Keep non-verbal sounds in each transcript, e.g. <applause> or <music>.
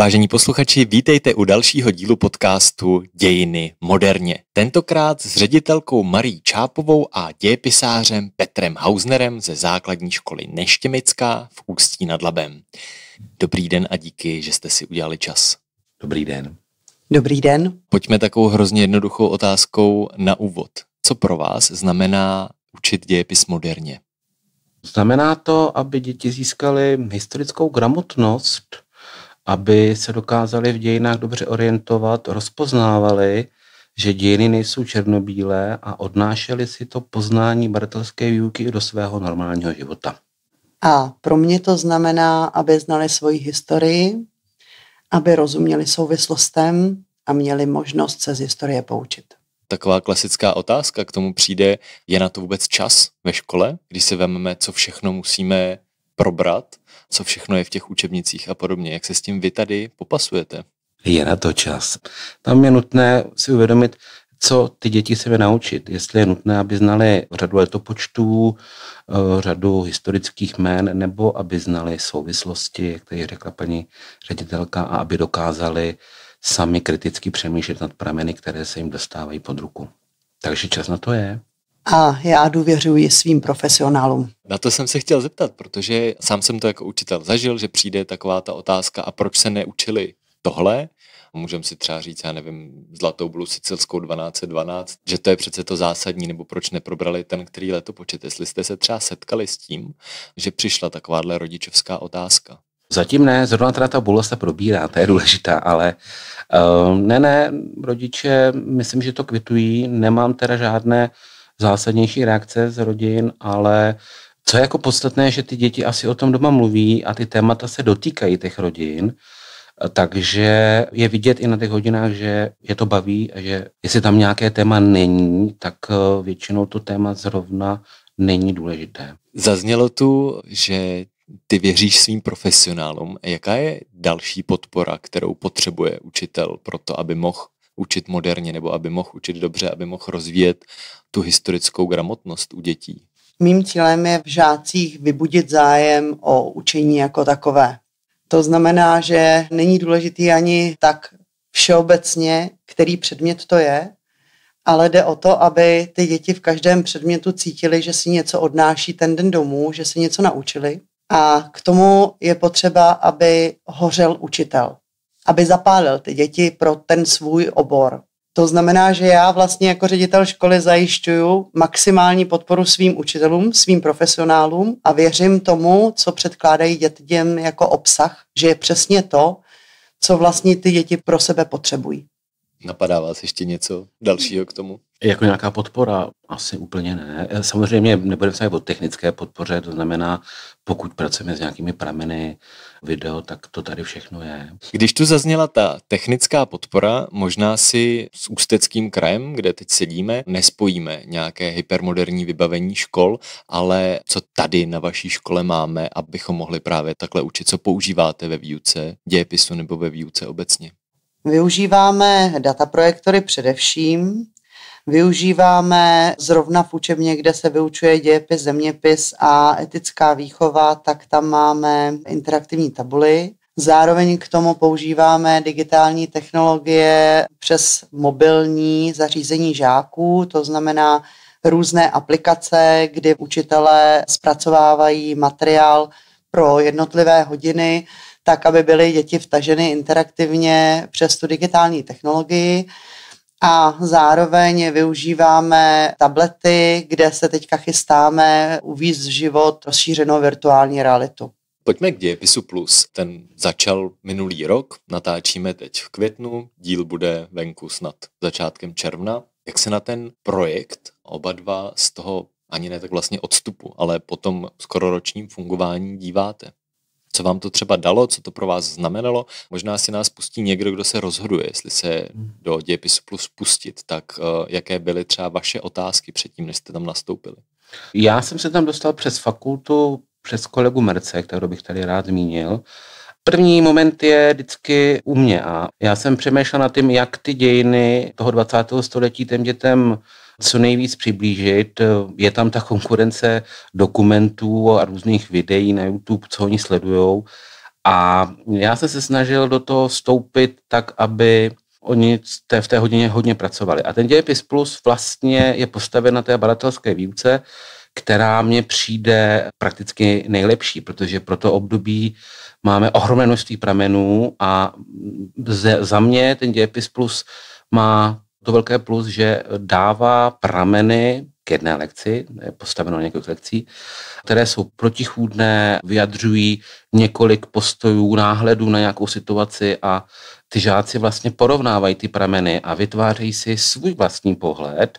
Vážení posluchači, vítejte u dalšího dílu podcastu Dějiny moderně. Tentokrát s ředitelkou Marí Čápovou a dějepisářem Petrem Hausnerem ze základní školy Neštěmická v Ústí nad Labem. Dobrý den a díky, že jste si udělali čas. Dobrý den. Dobrý den. Pojďme takovou hrozně jednoduchou otázkou na úvod. Co pro vás znamená učit dějepis moderně? Znamená to, aby děti získaly historickou gramotnost, aby se dokázali v dějinách dobře orientovat, rozpoznávali, že dějiny nejsou černobílé a odnášeli si to poznání baratelské výuky do svého normálního života. A pro mě to znamená, aby znali svoji historii, aby rozuměli souvislostem a měli možnost se z historie poučit. Taková klasická otázka k tomu přijde, je na to vůbec čas ve škole, když si vememe, co všechno musíme probrat co všechno je v těch učebnicích a podobně. Jak se s tím vy tady popasujete? Je na to čas. Tam je nutné si uvědomit, co ty děti se naučit. Jestli je nutné, aby znali řadu letopočtů, eh, řadu historických jmén, nebo aby znali souvislosti, jak tady řekla paní ředitelka, a aby dokázali sami kriticky přemýšlet nad prameny, které se jim dostávají pod ruku. Takže čas na to je a já důvěřuji svým profesionálům. Na to jsem se chtěl zeptat, protože sám jsem to jako učitel zažil, že přijde taková ta otázka, a proč se neučili tohle? Můžeme si třeba říct, já nevím, Zlatou bulu sicilskou 1212, že to je přece to zásadní, nebo proč neprobrali ten, který letopočet, jestli jste se třeba setkali s tím, že přišla takováhle rodičovská otázka. Zatím ne, zrovna teda ta bula se probírá, to je důležitá, ale uh, ne, ne, rodiče, myslím, že to kvitují, nemám teda žádné zásadnější reakce z rodin, ale co je jako podstatné, že ty děti asi o tom doma mluví a ty témata se dotýkají těch rodin, takže je vidět i na těch hodinách, že je to baví a že jestli tam nějaké téma není, tak eh, většinou to téma zrovna není důležité. Zaznělo tu, že ty věříš svým profesionálům. Jaká je další podpora, kterou potřebuje učitel pro to, aby mohl učit moderně, nebo aby mohl učit dobře, aby mohl rozvíjet tu historickou gramotnost u dětí? Mým cílem je v žácích vybudit zájem o učení jako takové. To znamená, že není důležitý ani tak všeobecně, který předmět to je, ale jde o to, aby ty děti v každém předmětu cítili, že si něco odnáší ten den domů, že si něco naučili. A k tomu je potřeba, aby hořel učitel aby zapálil ty děti pro ten svůj obor. To znamená, že já vlastně jako ředitel školy zajišťuju maximální podporu svým učitelům, svým profesionálům a věřím tomu, co předkládají dětem jako obsah, že je přesně to, co vlastně ty děti pro sebe potřebují. Napadá vás ještě něco dalšího k tomu? Jako nějaká podpora? Asi úplně ne. Samozřejmě nebude se o technické podpoře, to znamená, pokud pracujeme s nějakými prameny, video, tak to tady všechno je. Když tu zazněla ta technická podpora, možná si s Ústeckým krajem, kde teď sedíme, nespojíme nějaké hypermoderní vybavení škol, ale co tady na vaší škole máme, abychom mohli právě takhle učit, co používáte ve výuce dějepisu nebo ve výuce obecně? Využíváme dataprojektory především, využíváme zrovna v učebně, kde se vyučuje dějepis, zeměpis a etická výchova, tak tam máme interaktivní tabuly. Zároveň k tomu používáme digitální technologie přes mobilní zařízení žáků, to znamená různé aplikace, kdy učitelé zpracovávají materiál pro jednotlivé hodiny, tak aby byly děti vtaženy interaktivně přes tu digitální technologii. A zároveň využíváme tablety, kde se teďka chystáme uvíz v život rozšířenou virtuální realitu. Pojďme k dějepisu plus. Ten začal minulý rok, natáčíme teď v květnu, díl bude venku snad začátkem června. Jak se na ten projekt oba dva z toho ani ne tak vlastně odstupu, ale potom skoro ročním fungování díváte? co vám to třeba dalo, co to pro vás znamenalo. Možná si nás pustí někdo, kdo se rozhoduje, jestli se hmm. do Dějepisu Plus pustit, tak eh, jaké byly třeba vaše otázky předtím, než jste tam nastoupili? Já jsem se tam dostal přes fakultu, přes kolegu Merce, kterou bych tady rád zmínil. První moment je vždycky u mě a já jsem přemýšlel nad tím, jak ty dějiny toho 20. století těm dětem co nejvíc přiblížit. Je tam ta konkurence dokumentů a různých videí na YouTube, co oni sledují. A já jsem se snažil do toho vstoupit tak, aby oni v té hodině hodně pracovali. A ten dějepis plus vlastně je postaven na té badatelské výuce, která mně přijde prakticky nejlepší, protože pro to období máme ohromné množství pramenů a za mě ten dějepis plus má to velké plus, že dává prameny k jedné lekci, je postaveno několik lekcí, které jsou protichůdné, vyjadřují několik postojů, náhledů na nějakou situaci a ty žáci vlastně porovnávají ty prameny a vytvářejí si svůj vlastní pohled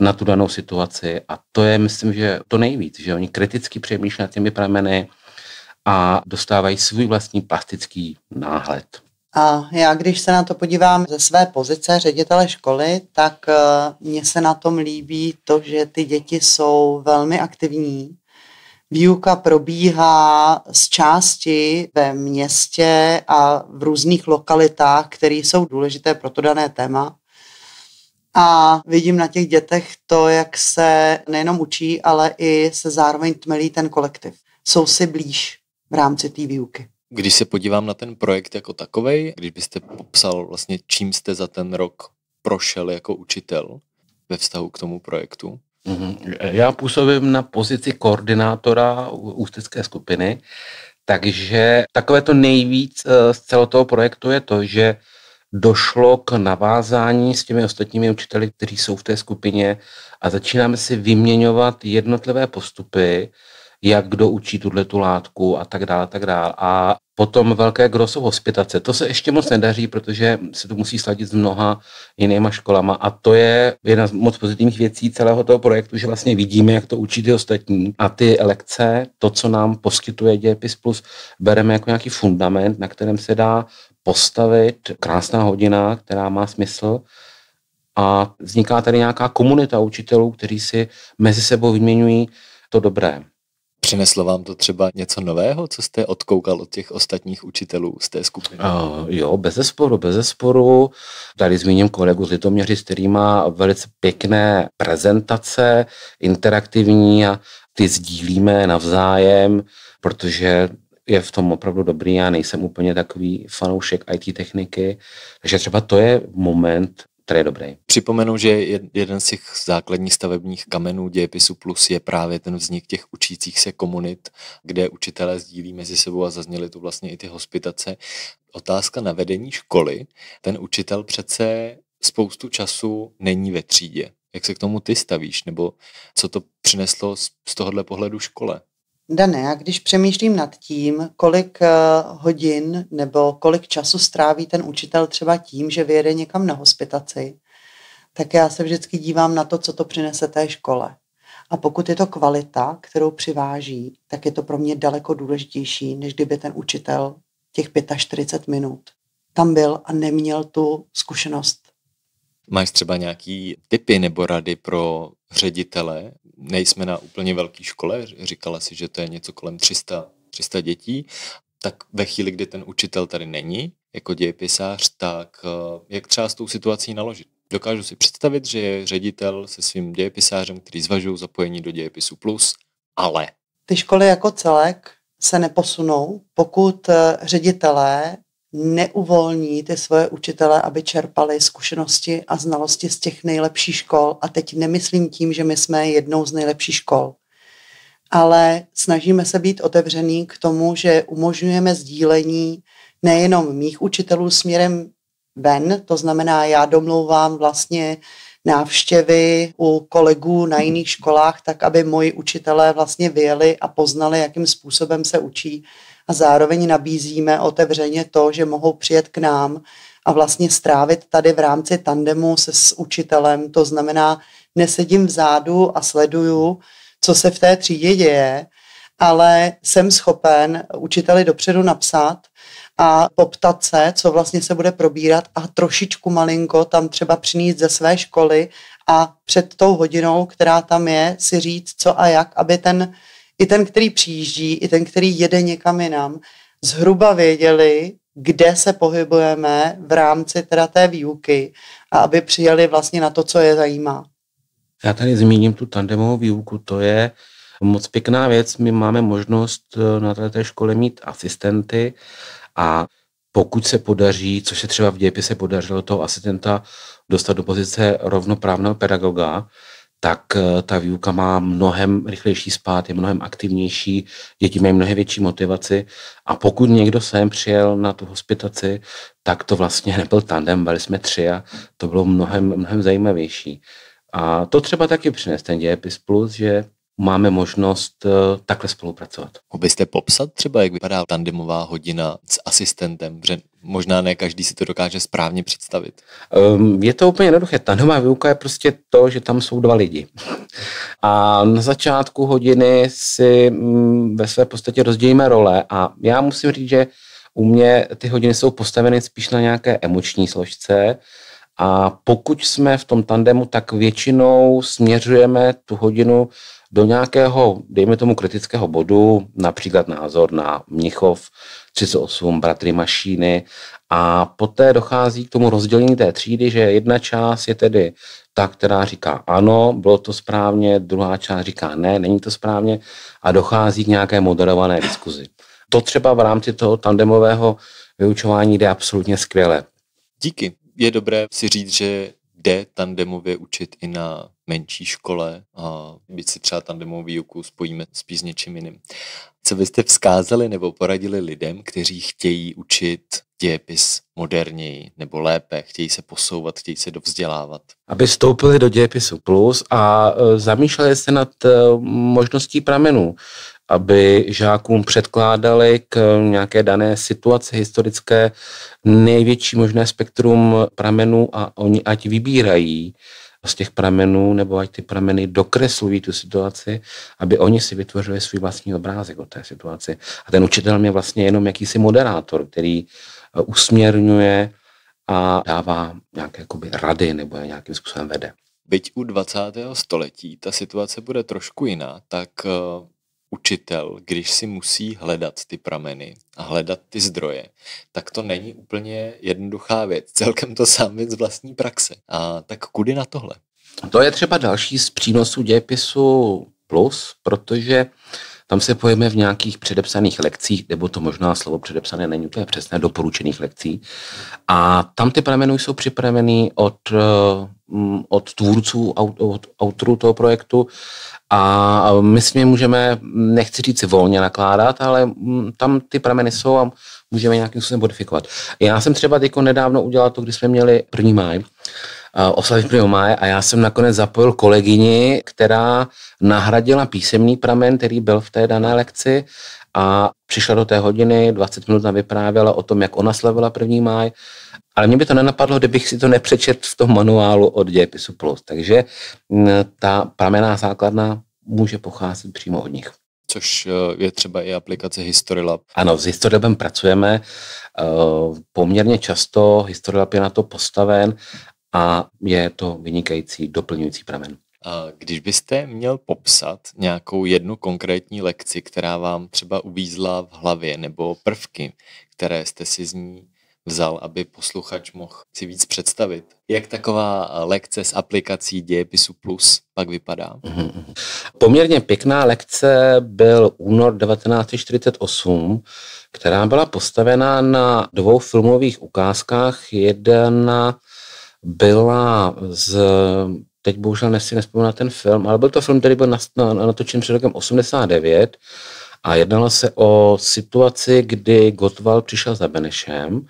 na tu danou situaci a to je, myslím, že to nejvíc, že oni kriticky přemýšlí nad těmi prameny a dostávají svůj vlastní plastický náhled. A já, když se na to podívám ze své pozice ředitele školy, tak eh, mně se na tom líbí to, že ty děti jsou velmi aktivní. Výuka probíhá z části ve městě a v různých lokalitách, které jsou důležité pro to dané téma. A vidím na těch dětech to, jak se nejenom učí, ale i se zároveň tmelí ten kolektiv. Jsou si blíž v rámci té výuky. Když se podívám na ten projekt jako takový, když byste popsal vlastně, čím jste za ten rok prošel jako učitel ve vztahu k tomu projektu? Mhm. Já působím na pozici koordinátora ústecké skupiny, takže takové to nejvíc eh, z celého toho projektu je to, že došlo k navázání s těmi ostatními učiteli, kteří jsou v té skupině a začínáme si vyměňovat jednotlivé postupy, jak kdo učí tuhle tu látku a tak dále, tak dále. A potom velké grosso hospitace. To se ještě moc nedaří, protože se to musí sladit s mnoha jinýma školama a to je jedna z moc pozitivních věcí celého toho projektu, že vlastně vidíme, jak to učí ty ostatní a ty lekce, to, co nám poskytuje Dějepis Plus, bereme jako nějaký fundament, na kterém se dá postavit krásná hodina, která má smysl a vzniká tady nějaká komunita učitelů, kteří si mezi sebou vyměňují to dobré. Přineslo vám to třeba něco nového, co jste odkoukal od těch ostatních učitelů z té skupiny? Uh, jo, bez zesporu, bez zesporu. Tady zmíním kolegu z Litoměři, který má velice pěkné prezentace, interaktivní a ty sdílíme navzájem, protože je v tom opravdu dobrý, já nejsem úplně takový fanoušek IT techniky, takže třeba to je moment, který je dobrý. Připomenu, že jeden z těch základních stavebních kamenů dějepisu plus je právě ten vznik těch učících se komunit, kde učitelé sdílí mezi sebou a zazněly tu vlastně i ty hospitace. Otázka na vedení školy. Ten učitel přece spoustu času není ve třídě. Jak se k tomu ty stavíš, nebo co to přineslo z tohohle pohledu škole? Dané, já když přemýšlím nad tím, kolik eh, hodin nebo kolik času stráví ten učitel třeba tím, že vyjede někam na hospitaci, tak já se vždycky dívám na to, co to přinese té škole. A pokud je to kvalita, kterou přiváží, tak je to pro mě daleko důležitější, než kdyby ten učitel těch 45 minut tam byl a neměl tu zkušenost Máš třeba nějaký typy nebo rady pro ředitele? Nejsme na úplně velké škole, říkala si, že to je něco kolem 300, 300 dětí, tak ve chvíli, kdy ten učitel tady není, jako dějepisář, tak eh, jak třeba s tou situací naložit? Dokážu si představit, že je ředitel se svým dějepisářem, který zvažují zapojení do dějepisu plus, ale... Ty školy jako celek se neposunou, pokud eh, ředitelé neuvolní ty svoje učitele, aby čerpali zkušenosti a znalosti z těch nejlepších škol. A teď nemyslím tím, že my jsme jednou z nejlepších škol, ale snažíme se být otevřený k tomu, že umožňujeme sdílení nejenom mých učitelů směrem ven, to znamená, já domlouvám vlastně návštěvy u kolegů na jiných školách, tak aby moji učitelé vlastně vyjeli a poznali, jakým způsobem se učí a zároveň nabízíme otevřeně to, že mohou přijet k nám a vlastně strávit tady v rámci tandemu se s učitelem. To znamená, nesedím vzadu a sleduju, co se v té třídě děje, ale jsem schopen učiteli dopředu napsat a poptat se, co vlastně se bude probírat a trošičku malinko tam třeba přinést ze své školy a před tou hodinou, která tam je, si říct, co a jak, aby ten i ten, který přijíždí, i ten, který jede někam jinam, zhruba věděli, kde se pohybujeme v rámci teda té výuky a aby přijeli vlastně na to, co je zajímá. Já tady zmíním tu tandemovou výuku, to je moc pěkná věc. My máme možnost eh, na této škole mít asistenty a pokud se podaří, což se třeba v dějepise podařilo toho asistenta dostat do pozice rovnoprávného pedagoga, tak eh, ta výuka má mnohem rychlejší spát, je mnohem aktivnější, děti mají mnohem větší motivaci a pokud někdo sem přijel na tu hospitaci, tak to vlastně <laughs> nebyl tandem, byli jsme tři a to bylo mnohem, mnohem zajímavější. A to třeba taky přines ten dějepis plus, že máme možnost eh, takhle spolupracovat. Mohl byste popsat třeba, jak vypadá tandemová hodina s asistentem, že možná ne každý si to dokáže správně představit. Ehm, je to úplně jednoduché. Tandemová výuka je prostě to, že tam jsou dva lidi. A na začátku hodiny si mm, ve své podstatě rozdělíme role a já musím říct, že u mě ty hodiny jsou postaveny spíš na nějaké emoční složce, a pokud jsme v tom tandemu, tak většinou směřujeme tu hodinu do nějakého, dejme tomu, kritického bodu, například názor na Mnichov 38, Bratry Mašíny a poté dochází k tomu rozdělení té třídy, že jedna část je tedy ta, která říká ano, bylo to správně, druhá část říká ne, není to správně a dochází k nějaké moderované diskuzi. To třeba v rámci toho tandemového vyučování jde absolutně skvěle. Díky. Je dobré si říct, že jde tandemově učit i na menší škole a byť si třeba tandemovou výuku spojíme spíš s něčím jiným. Co byste vzkázali nebo poradili lidem, kteří chtějí učit dějepis moderněji nebo lépe, chtějí se posouvat, chtějí se dovzdělávat? Aby vstoupili do dějepisu plus a e, zamýšleli se nad e, možností pramenů aby žákům předkládali k nějaké dané situaci historické největší možné spektrum pramenů a oni ať vybírají z těch pramenů, nebo ať ty prameny dokreslují tu situaci, aby oni si vytvořili svůj vlastní obrázek o té situaci. A ten učitel je vlastně jenom jakýsi moderátor, který eh, usměrňuje a dává nějaké jakoby, rady nebo je nějakým způsobem vede. Byť u 20. století ta situace bude trošku jiná, tak eh, učitel, když si musí hledat ty prameny a hledat ty zdroje, tak to není úplně jednoduchá věc. <laughs> Celkem to sám věc z vlastní praxe. A tak kudy na tohle? To je třeba další z přínosů dějepisu plus, protože uh, tam se pojeme v nějakých předepsaných lekcích, nebo to možná slovo předepsané není úplně přesné, doporučených lekcí. A tam ty prameny jsou připraveny od, eh, mm, od tvůrců, od, autorů toho projektu a my s nimi můžeme, nechci říct si volně nakládat, ale mm, tam ty prameny jsou a můžeme nějakým způsobem modifikovat. Já jsem třeba jako nedávno udělal to, když jsme měli první máj, Eh, oslavy 1. máje a já jsem nakonec zapojil kolegyni, která nahradila písemný pramen, který byl v té dané lekci a přišla do té hodiny, 20 minut nám vyprávěla o tom, jak ona slavila 1. máj, ale mě by to nenapadlo, kdybych si to nepřečet v tom manuálu od Dějepisu Plus. Takže mm, ta pramená základna může pocházet přímo od nich což eh, je třeba i aplikace HistoryLab. Ano, s HistoryLabem pracujeme eh, poměrně často, HistoryLab je na to postaven a je to vynikající doplňující pramen. Když byste měl popsat nějakou jednu konkrétní lekci, která vám třeba uvízla v hlavě, nebo prvky, které jste si z ní vzal, aby posluchač mohl si víc představit. Jak taková lekce s aplikací Dějepisu Plus pak vypadá? Mm-hmm. Poměrně pěkná lekce byl únor 1948, která byla postavena na dvou filmových ukázkách. jedna byla z, teď bohužel si nespomínám ten film, ale byl to film, který byl natočen před rokem 89 a jednalo se o situaci, kdy Gotwald přišel za Benešem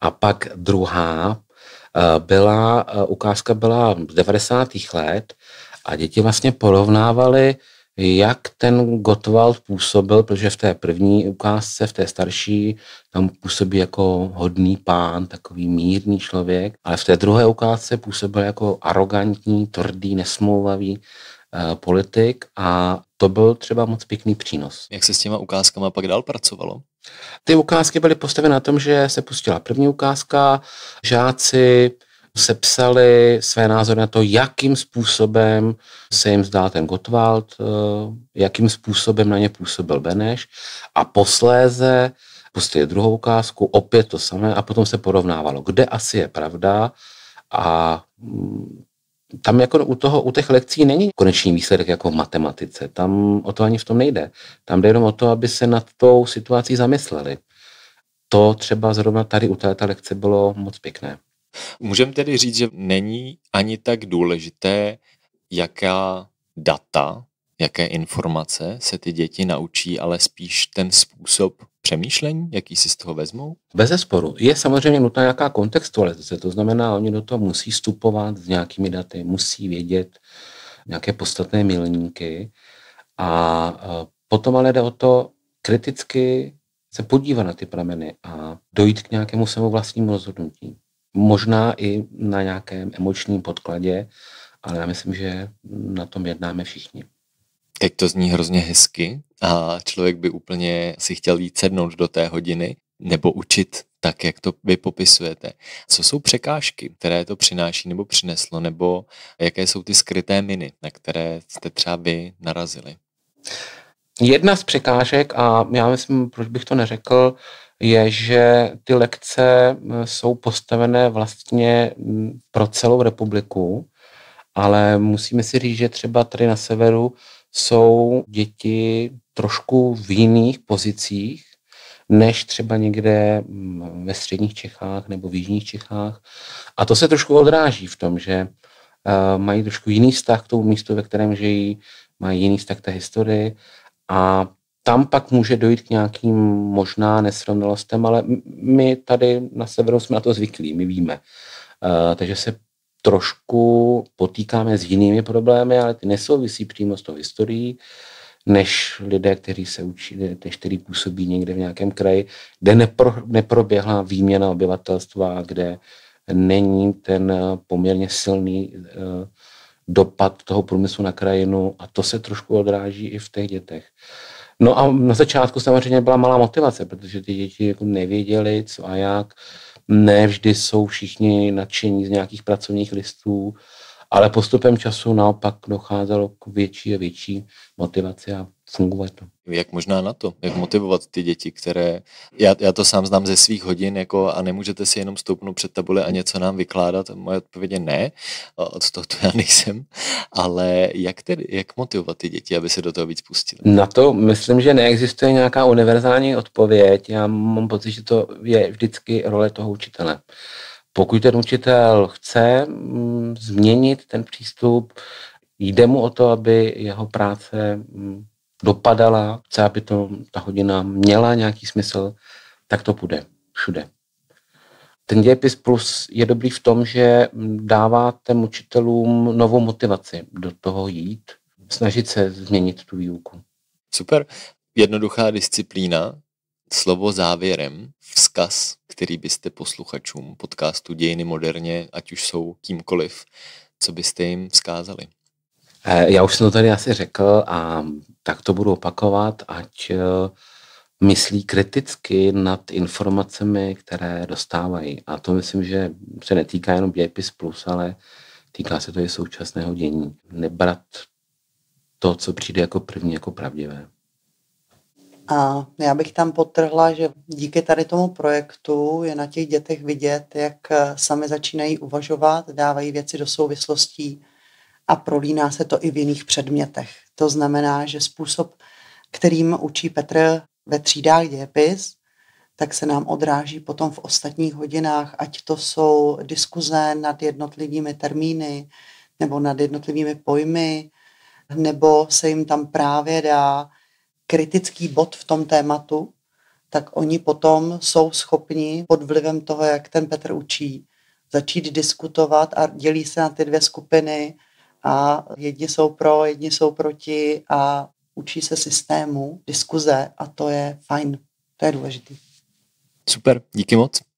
a pak druhá eh, byla, eh, ukázka byla z 90. let a děti vlastně porovnávaly jak ten Gottwald působil, protože v té první ukázce, v té starší, tam působí jako hodný pán, takový mírný člověk, ale v té druhé ukázce působil jako arrogantní, tvrdý, nesmlouvavý eh, politik a to byl třeba moc pěkný přínos. Jak se s těma ukázkama pak dál pracovalo? Ty ukázky byly postaveny na tom, že se pustila první ukázka, žáci sepsali své názory na to, jakým způsobem se jim zdá ten Gottwald, eh, jakým způsobem na ně působil Beneš a posléze pustili druhou ukázku, opět to samé a potom se porovnávalo, kde asi je pravda a mm, tam jako u, toho, u těch lekcí není konečný výsledek jako v matematice, tam o to ani v tom nejde. Tam jde jenom o to, aby se nad tou situací zamysleli. To třeba zrovna tady u této lekce bylo moc pěkné. Můžeme tedy říct, že není ani tak důležité, jaká data, jaké informace se ty děti naučí, ale spíš ten způsob přemýšlení, jaký si z toho vezmou? Bez zesporu. Je samozřejmě nutná nějaká kontextualizace, to znamená, oni do toho musí vstupovat s nějakými daty, musí vědět nějaké podstatné milníky a e, potom ale jde o to kriticky se podívat na ty prameny a dojít k nějakému svému vlastnímu rozhodnutí možná i na nějakém emočním podkladě, ale já myslím, že na tom jednáme všichni. Jak to zní hrozně hezky a člověk by úplně si chtěl jít sednout do té hodiny nebo učit tak, jak to vy popisujete. Co jsou překážky, které to přináší nebo přineslo, nebo jaké jsou ty skryté miny, na které jste třeba vy narazili? Jedna z překážek, a já myslím, proč bych to neřekl, je, že ty lekce eh, jsou postavené vlastně mm, pro celou republiku, ale musíme si říct, že třeba tady na severu jsou děti trošku v jiných pozicích, než třeba někde mm, ve středních Čechách nebo v jižních Čechách. A to se trošku odráží v tom, že eh, mají trošku jiný vztah k tomu místu, ve kterém žijí, mají jiný vztah k té historii a tam pak může dojít k nějakým možná nesrovnalostem, ale my tady na severu jsme na to zvyklí, my víme. Uh, takže se trošku potýkáme s jinými problémy, ale ty nesouvisí přímo s tou historií, než lidé, kteří se učí, než který působí někde v nějakém kraji, kde nepro, neproběhla výměna obyvatelstva, kde není ten eh, poměrně silný uh, dopad toho průmyslu na krajinu a to se trošku odráží i v těch dětech. Uh, No a na začátku samozřejmě byla malá motivace, protože ty děti jako nevěděli, co a jak. Ne vždy jsou všichni nadšení z nějakých pracovních listů, ale postupem času naopak docházelo k větší a větší motivaci a fungovat. No. Jak možná na to? Jak motivovat ty děti, které... Já, já to sám znám ze svých hodin jako a nemůžete si jenom stoupnout před tabule a něco nám vykládat. Moje odpověď je ne, od toho to já nejsem. Ale jak, tedy, jak motivovat ty děti, aby se do toho víc pustili? Na to myslím, že neexistuje nějaká univerzální odpověď. Já mám pocit, že to je vždycky role toho učitele. Pokud ten učitel chce mm, změnit ten přístup, jde mu o to, aby jeho práce mm, dopadala, chce, aby to, ta hodina měla nějaký smysl, tak to půjde všude. Ten dějepis plus je dobrý v tom, že dáváte učitelům novou motivaci do toho jít, snažit se změnit tu výuku. Super. Jednoduchá disciplína, slovo závěrem, vzkaz, který byste posluchačům podcastu Dějiny moderně, ať už jsou kýmkoliv, co byste jim vzkázali? Eh, já už jsem to tady asi řekl a tak to budu opakovat, ať eh, myslí kriticky nad informacemi, které dostávají. A to myslím, že se netýká jenom Dějepis Plus, ale týká se to i současného dění. Nebrat to, co přijde jako první, jako pravdivé. A já bych tam potrhla, že díky tady tomu projektu je na těch dětech vidět, jak eh, sami začínají uvažovat, dávají věci do souvislostí, a prolíná se to i v jiných předmětech. To znamená, že způsob, kterým učí Petr ve třídách dějepis, tak se nám odráží potom v ostatních hodinách, ať to jsou diskuze nad jednotlivými termíny nebo nad jednotlivými pojmy, nebo se jim tam právě dá kritický bod v tom tématu, tak oni potom jsou schopni pod vlivem toho, jak ten Petr učí, začít diskutovat a dělí se na ty dvě skupiny, a jedni jsou pro, jedni jsou proti a učí se systému, diskuze a to je fajn, to je důležitý. Super, díky moc.